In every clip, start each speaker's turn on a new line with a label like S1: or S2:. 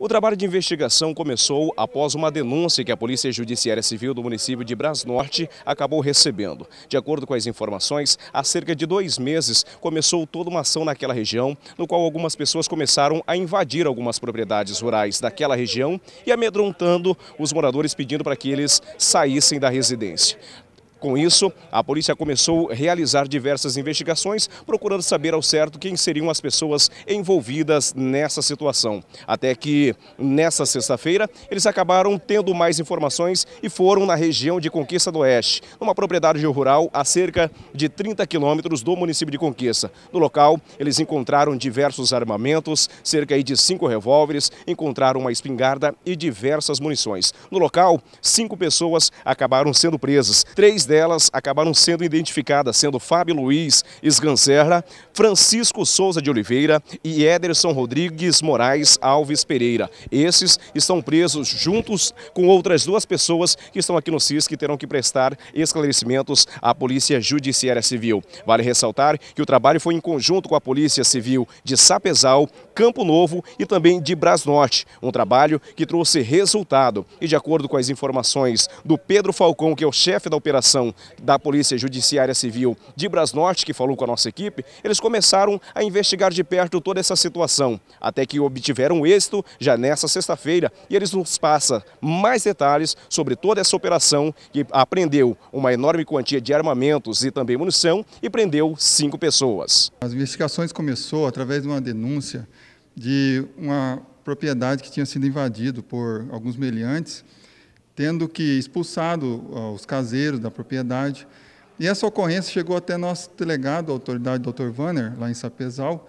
S1: O trabalho de investigação começou após uma denúncia que a Polícia Judiciária Civil do município de Brasnorte acabou recebendo. De acordo com as informações, há cerca de dois meses começou toda uma ação naquela região, no qual algumas pessoas começaram a invadir algumas propriedades rurais daquela região e amedrontando os moradores pedindo para que eles saíssem da residência. Com isso, a polícia começou a realizar diversas investigações, procurando saber ao certo quem seriam as pessoas envolvidas nessa situação. Até que, nessa sexta-feira, eles acabaram tendo mais informações e foram na região de Conquista do Oeste, numa propriedade rural a cerca de 30 quilômetros do município de Conquista. No local, eles encontraram diversos armamentos, cerca de cinco revólveres, encontraram uma espingarda e diversas munições. No local, cinco pessoas acabaram sendo presas. Três delas acabaram sendo identificadas, sendo Fábio Luiz Esgancerra, Francisco Souza de Oliveira e Ederson Rodrigues Moraes Alves Pereira. Esses estão presos juntos com outras duas pessoas que estão aqui no CIS que terão que prestar esclarecimentos à Polícia Judiciária Civil. Vale ressaltar que o trabalho foi em conjunto com a Polícia Civil de Sapezal, Campo Novo e também de Brasnorte, um trabalho que trouxe resultado e de acordo com as informações do Pedro Falcão, que é o chefe da operação, investigação da Polícia Judiciária Civil de Brasnorte, que falou com a nossa equipe, eles começaram a investigar de perto toda essa situação, até que obtiveram êxito já nessa sexta-feira e eles nos passam mais detalhes sobre toda essa operação que apreendeu uma enorme quantia de armamentos e também munição e prendeu cinco pessoas.
S2: As investigações começou através de uma denúncia de uma propriedade que tinha sido invadido por alguns meliantes tendo que expulsado os caseiros da propriedade. E essa ocorrência chegou até nosso delegado, a autoridade Dr. Vanner, lá em Sapezal,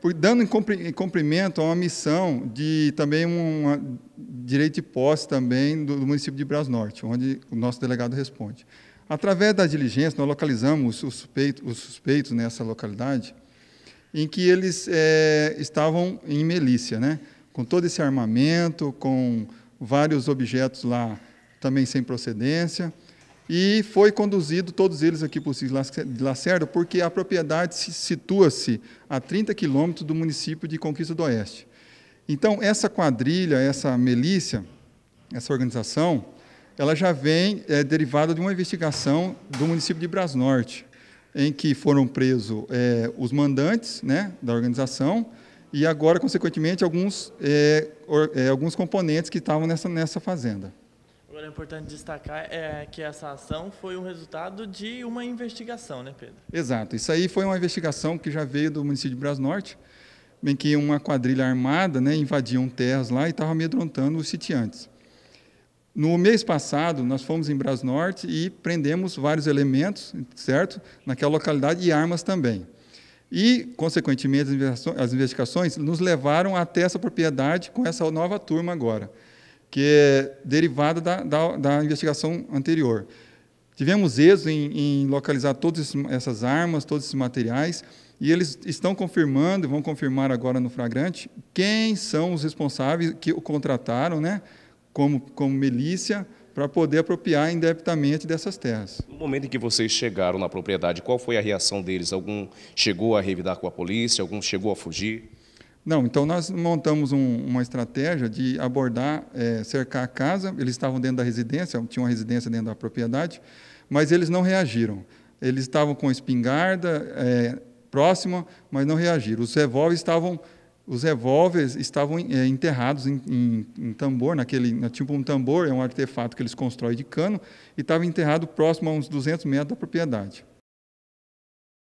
S2: por, dando em cumprimento a uma missão de também um direito de posse também do, do município de Brasnorte, onde o nosso delegado responde. Através da diligência, nós localizamos os, suspeito, os suspeitos nessa localidade, em que eles é, estavam em milícia, né? com todo esse armamento, com vários objetos lá também sem procedência. E foi conduzido, todos eles aqui por Cis Lacerda, porque a propriedade situa-se a 30 quilômetros do município de Conquista do Oeste. Então, essa quadrilha, essa milícia, essa organização, ela já vem é, derivada de uma investigação do município de Brasnorte, em que foram presos é, os mandantes né, da organização e agora, consequentemente, alguns, é, or, é, alguns componentes que estavam nessa, nessa fazenda. Agora é importante destacar é, que essa ação foi um resultado de uma investigação, né, Pedro? Exato. Isso aí foi uma investigação que já veio do município de Bras Norte, bem que uma quadrilha armada né, invadiam terras lá e estava amedrontando os sitiantes. No mês passado, nós fomos em Bras Norte e prendemos vários elementos, certo? Naquela localidade e armas também. E, consequentemente, as investigações nos levaram até essa propriedade com essa nova turma agora que é derivada da, da, da investigação anterior. Tivemos êxito em, em localizar todas essas armas, todos esses materiais, e eles estão confirmando, e vão confirmar agora no flagrante, quem são os responsáveis que o contrataram né, como, como milícia para poder apropriar indebitamente dessas terras.
S1: No momento em que vocês chegaram na propriedade, qual foi a reação deles? Algum chegou a revidar com a polícia? Algum chegou a fugir?
S2: Não, então nós montamos um, uma estratégia de abordar, é, cercar a casa. Eles estavam dentro da residência, tinha uma residência dentro da propriedade, mas eles não reagiram. Eles estavam com espingarda é, próxima, mas não reagiram. Os revólveres estavam, os revólveres estavam é, enterrados em, em, em, tambor, naquele tipo um tambor é um artefato que eles constroem de cano e estava enterrado próximo a uns 200 metros da propriedade.